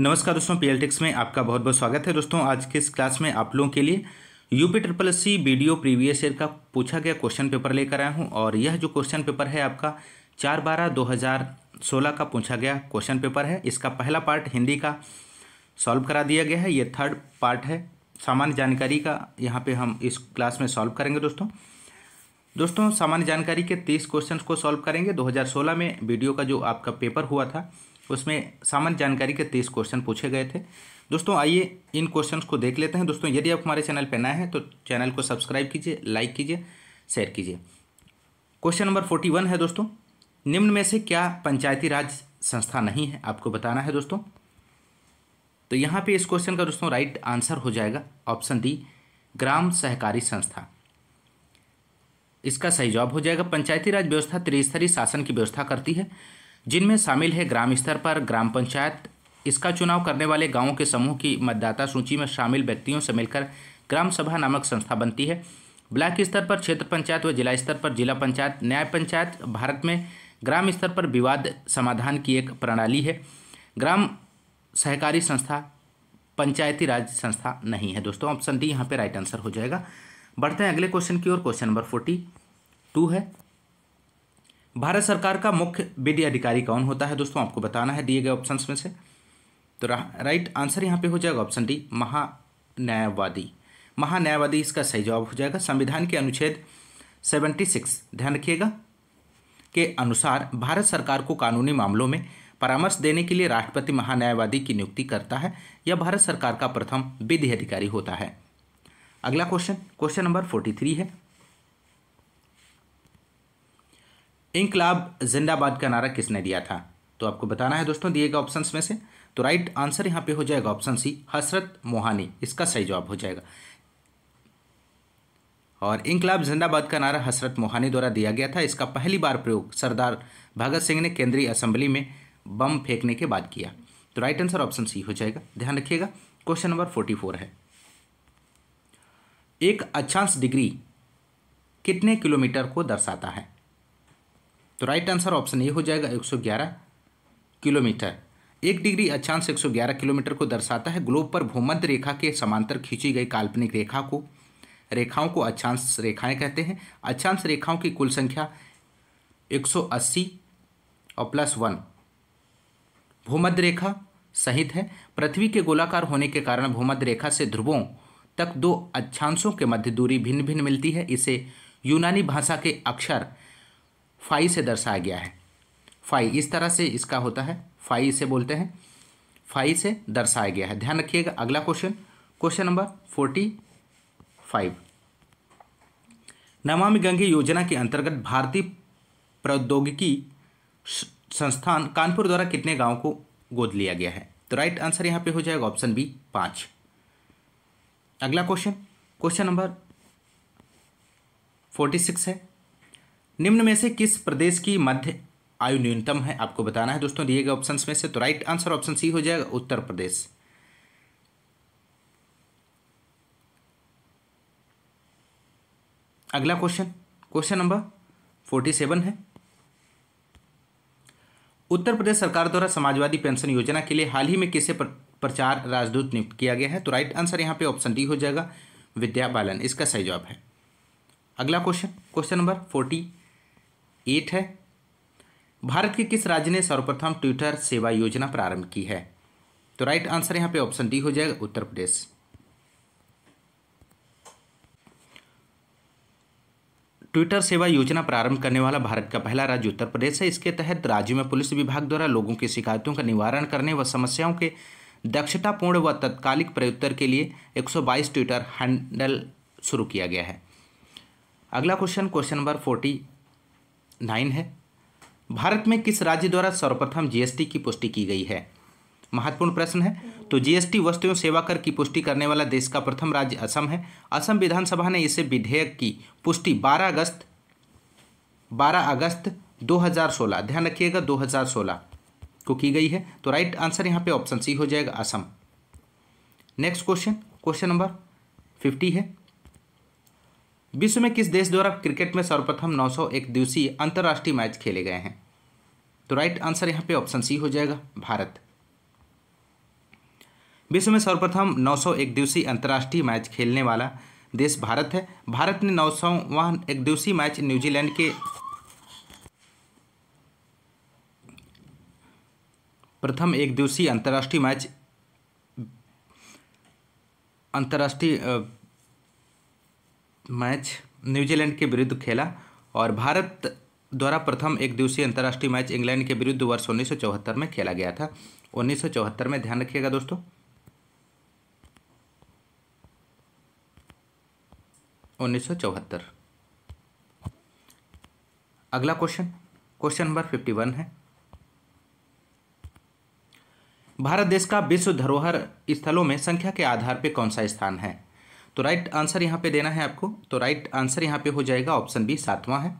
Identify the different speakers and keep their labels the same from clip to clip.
Speaker 1: नमस्कार दोस्तों पी में आपका बहुत बहुत स्वागत है दोस्तों आज के इस क्लास में आप लोगों के लिए UP triple C B previous year का पूछा गया क्वेश्चन पेपर लेकर आया हूँ और यह जो क्वेश्चन पेपर है आपका चार बारह दो हज़ार सोलह का पूछा गया क्वेश्चन पेपर है इसका पहला पार्ट हिंदी का सॉल्व करा दिया गया है ये थर्ड पार्ट है सामान्य जानकारी का यहाँ पर हम इस क्लास में सॉल्व करेंगे दोस्तों दोस्तों सामान्य जानकारी के तीस क्वेश्चन को सॉल्व करेंगे दो में वीडियो का जो आपका पेपर हुआ था उसमें सामान्य जानकारी के तीस क्वेश्चन पूछे गए थे दोस्तों आइए इन क्वेश्चंस को देख लेते हैं दोस्तों यदि आप हमारे चैनल पर नए हैं तो चैनल को सब्सक्राइब कीजिए लाइक कीजिए शेयर कीजिए क्वेश्चन नंबर फोर्टी वन है दोस्तों निम्न में से क्या पंचायती राज संस्था नहीं है आपको बताना है दोस्तों तो यहाँ पे इस क्वेश्चन का दोस्तों राइट आंसर हो जाएगा ऑप्शन डी ग्राम सहकारी संस्था इसका सही जवाब हो जाएगा पंचायती राज व्यवस्था त्रिस्तरीय शासन की व्यवस्था करती है जिनमें शामिल है ग्राम स्तर पर ग्राम पंचायत इसका चुनाव करने वाले गाँवों के समूह की मतदाता सूची में शामिल व्यक्तियों से मिलकर ग्राम सभा नामक संस्था बनती है ब्लॉक स्तर पर क्षेत्र पंचायत व जिला स्तर पर जिला पंचायत न्याय पंचायत भारत में ग्राम स्तर पर विवाद समाधान की एक प्रणाली है ग्राम सहकारी संस्था पंचायती राज संस्था नहीं है दोस्तों ऑप्शन डी यहाँ पे राइट आंसर हो जाएगा बढ़ते हैं अगले क्वेश्चन की ओर क्वेश्चन नंबर फोर्टी टू है भारत सरकार का मुख्य विधि अधिकारी कौन होता है दोस्तों आपको बताना है दिए गए ऑप्शंस में से तो राइट आंसर यहाँ पे हो जाएगा ऑप्शन डी महान्यायवादी महान्यायवादी इसका सही जवाब हो जाएगा संविधान के अनुच्छेद सेवेंटी सिक्स ध्यान रखिएगा के अनुसार भारत सरकार को कानूनी मामलों में परामर्श देने के लिए राष्ट्रपति महान्यायवादी की नियुक्ति करता है यह भारत सरकार का प्रथम विधि अधिकारी होता है अगला question question number forty three है इंकलाब जिंदाबाद का नारा किसने दिया था तो आपको बताना है दोस्तों दिए गए ऑप्शन में से तो राइट आंसर यहां पे हो जाएगा ऑप्शन सी हसरत मोहानी इसका सही जवाब हो जाएगा और इंकलाब जिंदाबाद का नारा हसरत मोहानी द्वारा दिया गया था इसका पहली बार प्रयोग सरदार भगत सिंह ने केंद्रीय असेंबली में बम फेंकने के बाद किया तो राइट आंसर ऑप्शन सी हो जाएगा ध्यान रखिएगा क्वेश्चन नंबर फोर्टी फोर है एक अच्छांश डिग्री कितने किलोमीटर को दर्शाता है तो राइट आंसर ऑप्शन ए हो जाएगा 111 किलोमीटर एक डिग्री अक्षांश 111 किलोमीटर को दर्शाता है ग्लोब पर भूमध्य रेखा के समांतर खींची गई काल्पनिक रेखा को रेखाओं को अक्षांश रेखाएं कहते हैं अक्षांश रेखाओं की कुल संख्या 180 और प्लस वन भूमध्य रेखा सहित है पृथ्वी के गोलाकार होने के कारण भूमध्य रेखा से ध्रुवों तक दो अक्षांशों के मध्य दूरी भिन्न भिन्न मिलती है इसे यूनानी भाषा के अक्षर फाई से दर्शाया गया है फाई इस तरह से इसका होता है फाई इसे बोलते हैं फाई से दर्शाया गया है ध्यान रखिएगा अगला question question number forty five Namami Gange योजना के अंतर्गत भारतीय प्रौद्योगिकी संस्थान कानपुर द्वारा कितने गांव को गोद लिया गया है तो राइट आंसर यहाँ पे हो जाएगा ऑप्शन बी पाँच अगला question question number forty six है निम्न में से किस प्रदेश की मध्य आयु न्यूनतम है आपको बताना है दोस्तों दिए गए ऑप्शंस में से तो राइट आंसर ऑप्शन सी हो जाएगा उत्तर प्रदेश अगला question question number forty seven है उत्तर प्रदेश सरकार द्वारा समाजवादी पेंशन योजना के लिए हाल ही में किसे प्रचार राजदूत नियुक्त किया गया है तो राइट आंसर यहाँ पे ऑप्शन डी हो जाएगा विद्या बालन इसका सही जवाब है अगला question question number forty eight है भारत के किस राज्य ने सर्वप्रथम ट्विटर सेवा योजना प्रारंभ की है तो राइट आंसर यहां पे ऑप्शन डी हो जाएगा उत्तर प्रदेश ट्विटर सेवा योजना प्रारंभ करने वाला भारत का पहला राज्य उत्तर प्रदेश है इसके तहत राज्य में पुलिस विभाग द्वारा लोगों की शिकायतों का निवारण करने व समस्याओं के दक्षतापूर्ण व तत्कालिक प्रयुत्तर के लिए 122 ट्विटर हैंडल शुरू किया गया है अगला question question number forty nine है भारत में किस राज्य द्वारा सर्वप्रथम जीएसटी की पुष्टि की गई है महत्वपूर्ण प्रश्न है तो जीएसटी एवं सेवा कर की पुष्टि करने वाला देश का प्रथम राज्य असम है असम विधानसभा ने इसे विधेयक की पुष्टि 12 अगस्त 12 अगस्त 2016 ध्यान रखिएगा 2016 को की गई है तो राइट आंसर यहां पे ऑप्शन सी हो जाएगा Assam next question question number fifty है विश्व में किस देश द्वारा क्रिकेट में सर्वप्रथम 901 दिवसीय अंतर्राष्ट्रीय मैच खेले गए हैं तो राइट आंसर यहां पे ऑप्शन सी हो जाएगा भारत विश्व में सर्वप्रथम 901 दिवसीय अंतर्राष्ट्रीय मैच खेलने वाला देश भारत है भारत ने नौ सौवां एक दिवसीय मैच न्यूजीलैंड के प्रथम एक दिवसीय अंतर्राष्ट्रीय मैच अंतर्राष्ट्रीय मैच न्यूजीलैंड के विरुद्ध खेला और भारत द्वारा प्रथम एक दिवसीय अंतर्राष्ट्रीय मैच इंग्लैंड के विरुद्ध वर्ष उन्नीस में खेला गया था उन्नीस में ध्यान रखिएगा दोस्तों उन्नीस अगला question question number fifty one है भारत देश का विश्व धरोहर स्थलों में संख्या के आधार पर कौन सा स्थान है तो राइट आंसर यहाँ पे देना है आपको तो राइट आंसर यहाँ पे हो जाएगा ऑप्शन बी सातवां है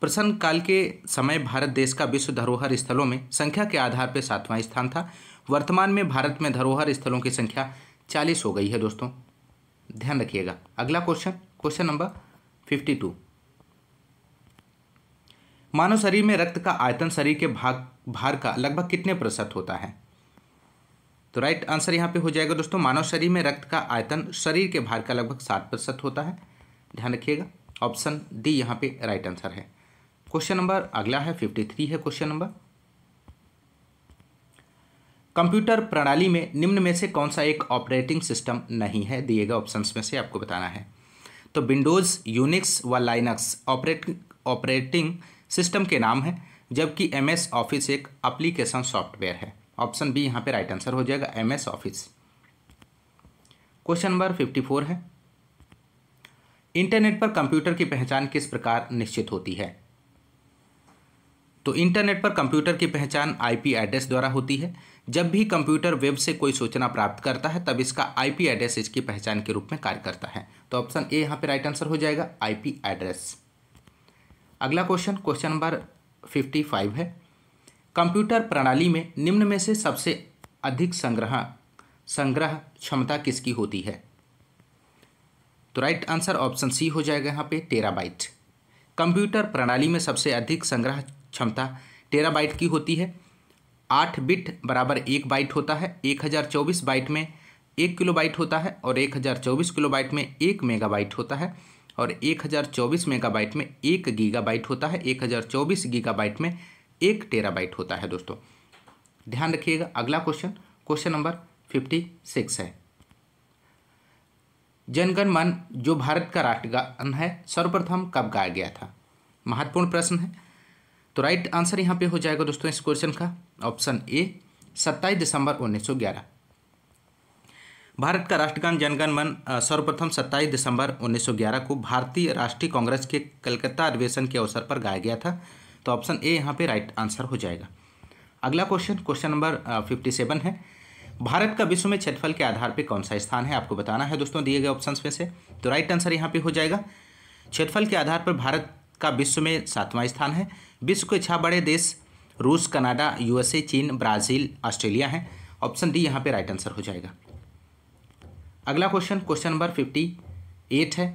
Speaker 1: प्रसन्न काल के समय भारत देश का विश्व धरोहर स्थलों में संख्या के आधार पर सातवां स्थान था वर्तमान में भारत में धरोहर स्थलों की संख्या चालीस हो गई है दोस्तों ध्यान रखिएगा अगला question question number fifty two मानव शरीर में रक्त का आयतन शरीर के भाग भार का लगभग कितने प्रतिशत होता है तो राइट आंसर यहाँ पे हो जाएगा दोस्तों मानव शरीर में रक्त का आयतन शरीर के भार का लगभग सात प्रतिशत होता है ध्यान रखिएगा ऑप्शन डी यहाँ पे राइट आंसर है क्वेश्चन नंबर अगला है फिफ्टी थ्री है क्वेश्चन नंबर कंप्यूटर प्रणाली में निम्न में से कौन सा एक ऑपरेटिंग सिस्टम नहीं है दिए गए ऑप्शन में से आपको बताना है तो विंडोज़ यूनिक्स व लाइनक्स ऑपरेटिंग ऑपरेटिंग सिस्टम के नाम है जबकि एम ऑफिस एक अप्लीकेशन सॉफ्टवेयर है ऑप्शन बी यहाँ पे राइट आंसर हो जाएगा MS Office question number fifty four है इंटरनेट पर कंप्यूटर की पहचान किस प्रकार निश्चित होती है तो इंटरनेट पर कंप्यूटर की पहचान आईपी एड्रेस द्वारा होती है जब भी कंप्यूटर वेब से कोई सूचना प्राप्त करता है तब इसका आईपी एड्रेस इसकी पहचान के रूप में कार्य करता है तो ऑप्शन ए यहाँ पे राइट आंसर हो जाएगा आईपी एड्रेस अगला question question number fifty five है कंप्यूटर प्रणाली में निम्न में से सबसे अधिक संग्रह संग्रह क्षमता किसकी होती है तो राइट आंसर ऑप्शन सी हो जाएगा यहाँ पे टेराबाइट कंप्यूटर प्रणाली में सबसे अधिक संग्रह क्षमता टेराबाइट की होती है आठ बिट बराबर एक बाइट होता है एक हज़ार चौबीस बाइट में एक किलो बाइट होता है और एक हज़ार चौबीस किलो बाइट में एक मेगा बाइट होता है और एक हज़ार चौबीस मेगा बाइट में एक गीगा बाइट होता है एक हज़ार चौबीस गीगा बाइट में एक टेराबाइट होता है दोस्तों ध्यान रखिएगा अगला question question number fifty six है जनगण मन जो भारत का राष्ट्रगान है सर्वप्रथम कब गाया गया था महत्वपूर्ण प्रश्न है तो राइट आंसर यहां पे हो जाएगा दोस्तों इस क्वेश्चन का ऑप्शन ए सत्ताईस दिसंबर उन्नीस भारत का राष्ट्रगान जनगण मन सर्वप्रथम 27 दिसंबर 1911 को भारतीय राष्ट्रीय कांग्रेस के कलकत्ता अधिवेशन के अवसर पर गाया गया था तो ऑप्शन ए यहाँ पे राइट आंसर हो जाएगा अगला question question number fifty seven है भारत का विश्व में क्षेत्रफल के आधार पर कौन सा स्थान है आपको बताना है दोस्तों दिए गए ऑप्शन में से तो राइट आंसर यहाँ पे हो जाएगा क्षेत्रफल के आधार पर भारत का विश्व में सातवां स्थान है विश्व के छह बड़े देश रूस कनाडा यूएसए चीन ब्राज़ील ऑस्ट्रेलिया हैं ऑप्शन डी यहाँ पे राइट आंसर हो जाएगा अगला question question number fifty eight है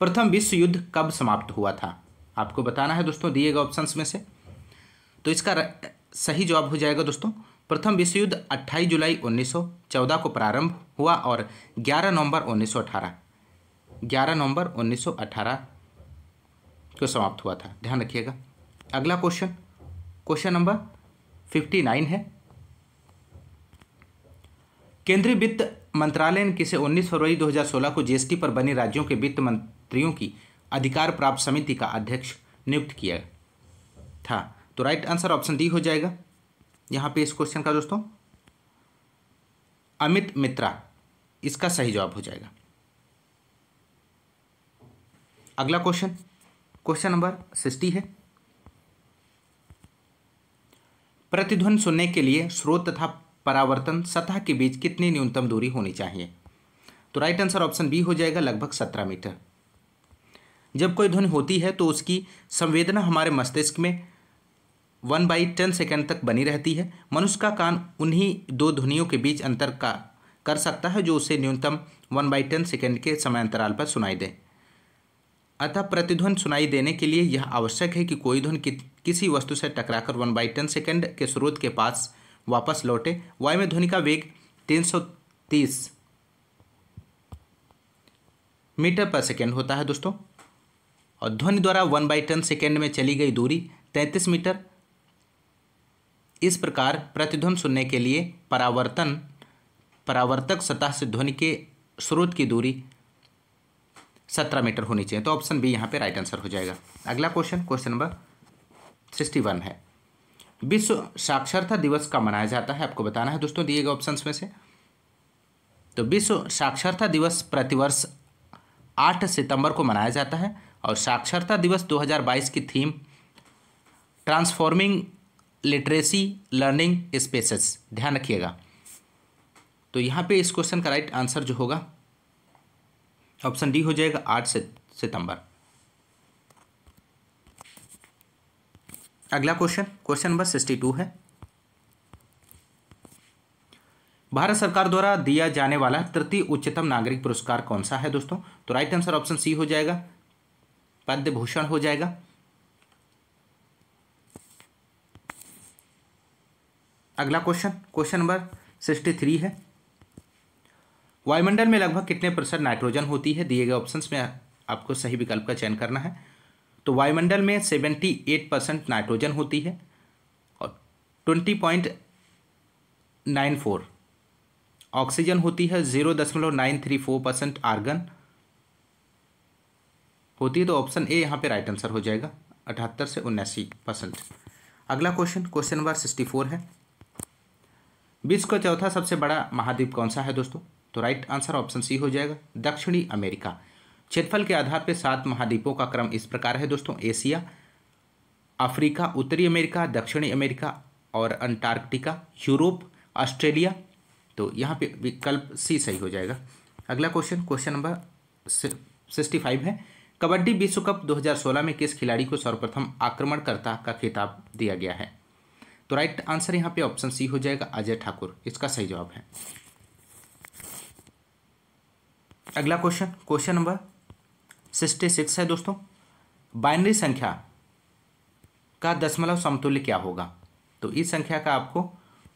Speaker 1: प्रथम विश्व युद्ध कब समाप्त हुआ था आपको बताना है दोस्तों दिए गए ऑप्शंस में से तो इसका सही जवाब हो जाएगा दोस्तों प्रथम विश्व युद्ध 28 जुलाई 1914 को प्रारंभ हुआ और 11 नवंबर 1918 11 नवंबर 1918 को समाप्त हुआ था ध्यान रखिएगा अगला क्वेश्चन क्वेश्चन नंबर 59 है केंद्रीय वित्त मंत्रालय ने किसे 19 फरवरी 2016 को जीएसटी पर बने राज्यों के वित्त मंत्रियों की अधिकार प्राप्त समिति का अध्यक्ष नियुक्त किया था तो राइट आंसर ऑप्शन डी हो जाएगा यहाँ पे इस क्वेश्चन का दोस्तों अमित मित्रा इसका सही जवाब हो जाएगा अगला क्वेश्चन क्वेश्चन नंबर सिक्सटी है प्रतिध्वन सुनने के लिए स्रोत तथा परावर्तन सतह के बीच कितनी न्यूनतम दूरी होनी चाहिए तो राइट आंसर ऑप्शन बी हो जाएगा लगभग सत्रह मीटर जब कोई ध्वनि होती है तो उसकी संवेदना हमारे मस्तिष्क में वन बाई टेन सेकेंड तक बनी रहती है मनुष्य का कान उन्हीं दो ध्वनियों के बीच अंतर का कर सकता है जो उसे न्यूनतम वन बाई टेन सेकेंड के समय अंतराल पर सुनाई दे अतः प्रतिध्वनि सुनाई देने के लिए यह आवश्यक है कि कोई ध्वनि कि, किसी वस्तु से टकराकर वन बाई टेन सेकेंड के स्रोत के पास वापस लौटे वायु में ध्वनि का वेग तीस मीटर पर सेकेंड होता है दोस्तों और ध्वनि द्वारा वन बाई टेन सेकेंड में चली गई दूरी तैंतीस मीटर इस प्रकार प्रतिध्वनि सुनने के लिए परावर्तन परावर्तक सतह से ध्वनि के स्रोत की दूरी सत्रह मीटर होनी चाहिए तो ऑप्शन बी यहाँ पे राइट आंसर हो जाएगा अगला question question number sixty one है विश्व साक्षरता दिवस का मनाया जाता है आपको बताना है दोस्तों दिए गए ऑप्शन में से तो विश्व साक्षरता दिवस प्रतिवर्ष आठ सितंबर को मनाया जाता है और साक्षरता दिवस 2022 की theme transforming literacy learning spaces ध्यान रखिएगा तो यहाँ पे इस क्वेश्चन का राइट आंसर जो होगा ऑप्शन डी हो जाएगा आठ सितंबर अगला question question number sixty two है भारत सरकार द्वारा दिया जाने वाला तृतीय उच्चतम नागरिक पुरस्कार कौन सा है दोस्तों तो राइट आंसर ऑप्शन सी हो जाएगा पद्म भूषण हो जाएगा अगला question question number sixty three है वायुमंडल में लगभग कितने प्रतिशत नाइट्रोजन होती है दिए गए ऑप्शंस में आपको सही विकल्प का चयन करना है तो वायुमंडल में सेवेंटी एट परसेंट नाइट्रोजन होती है और twenty point nine four oxygen होती है ज़ीरो दशमलव nine three four percent argon होती है तो ऑप्शन ए यहाँ पे राइट आंसर हो जाएगा अठहत्तर से उन्यासी परसेंट अगला question question number sixty four है विश्व का चौथा सबसे बड़ा महाद्वीप कौन सा है दोस्तों तो राइट आंसर ऑप्शन सी हो जाएगा दक्षिणी अमेरिका क्षेत्रफल के आधार पर सात महाद्वीपों का क्रम इस प्रकार है दोस्तों एशिया अफ्रीका उत्तरी अमेरिका दक्षिणी अमेरिका और अंटार्कटिका यूरोप ऑस्ट्रेलिया तो यहाँ पे विकल्प सी सही हो जाएगा अगला question question number sixty five है कबड्डी विश्व कप 2016 में किस खिलाड़ी को सर्वप्रथम आक्रमणकर्ता का खिताब दिया गया है तो राइट आंसर यहाँ पे ऑप्शन सी हो जाएगा अजय ठाकुर इसका सही जवाब है अगला question question number sixty six है दोस्तों बाइनरी संख्या का दशमलव समतुल्य क्या होगा तो इस संख्या का आपको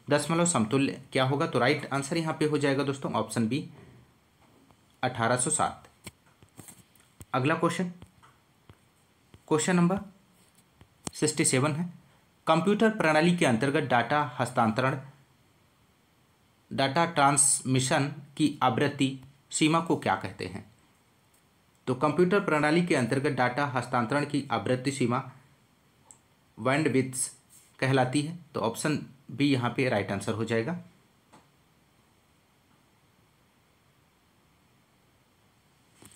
Speaker 1: दशमलव समतुल्य क्या होगा तो राइट आंसर यहाँ पे हो जाएगा दोस्तों ऑप्शन बी अठारह सौ सात अगला question question number sixty seven है कंप्यूटर प्रणाली के अंतर्गत डाटा हस्तांतरण डाटा ट्रांसमिशन की आवृत्ति सीमा को क्या कहते हैं तो कंप्यूटर प्रणाली के अंतर्गत डाटा हस्तांतरण की आवृत्ति सीमा वैंड विथ्स कहलाती है तो ऑप्शन बी यहां पे राइट आंसर हो जाएगा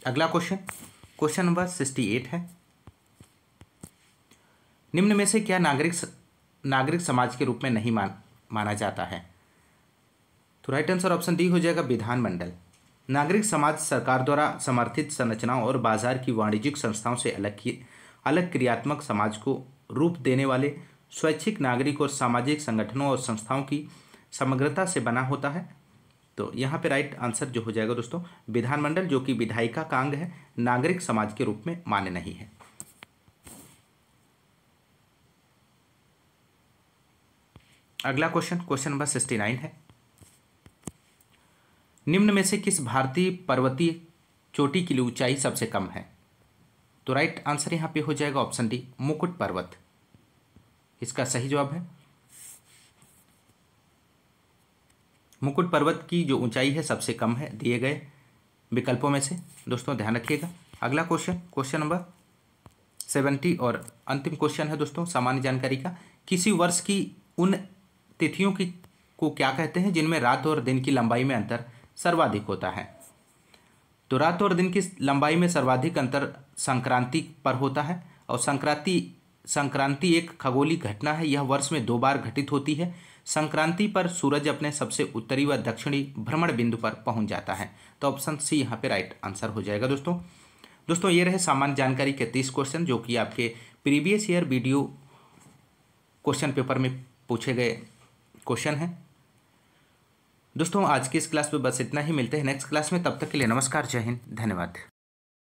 Speaker 1: अगला question question number sixty eight है निम्न में से क्या नागरिक नागरिक समाज के रूप में नहीं मान माना जाता है तो राइट आंसर ऑप्शन डी हो जाएगा विधानमंडल नागरिक समाज सरकार द्वारा समर्थित संरचनाओं और बाजार की वाणिज्यिक संस्थाओं से अलग की अलग क्रियात्मक समाज को रूप देने वाले स्वैच्छिक नागरिक और सामाजिक संगठनों और संस्थाओं की समग्रता से बना होता है तो यहाँ पे राइट आंसर जो हो जाएगा दोस्तों विधानमंडल जो कि विधायिका का अंग है नागरिक समाज के रूप में मान्य नहीं है अगला question question number sixty nine है निम्न में से किस भारतीय पर्वतीय चोटी की ऊंचाई सबसे कम है तो राइट आंसर यहां पे हो जाएगा ऑप्शन डी मुकुट पर्वत इसका सही जवाब है मुकुट पर्वत की जो ऊंचाई है सबसे कम है दिए गए विकल्पों में से दोस्तों ध्यान रखिएगा अगला क्वेश्चन क्वेश्चन नंबर सेवेंटी और अंतिम क्वेश्चन है दोस्तों सामान्य जानकारी का किसी वर्ष की उन तिथियों की को क्या कहते हैं जिनमें रात और दिन की लंबाई में अंतर सर्वाधिक होता है तो रात और दिन की लंबाई में सर्वाधिक अंतर संक्रांति पर होता है और संक्रांति संक्रांति एक खगोली घटना है यह वर्ष में दो बार घटित होती है संक्रांति पर सूरज अपने सबसे उत्तरी व दक्षिणी भ्रमण बिंदु पर पहुंच जाता है तो ऑप्शन सी यहाँ पे राइट आंसर हो जाएगा दोस्तों दोस्तों ये रहे सामान्य जानकारी के तीस क्वेश्चन जो कि आपके previous year video question paper में पूछे गए क्वेश्चन हैं दोस्तों आज की इस क्लास में बस इतना ही मिलते हैं नेक्स्ट क्लास में तब तक के लिए नमस्कार जय हिंद धन्यवाद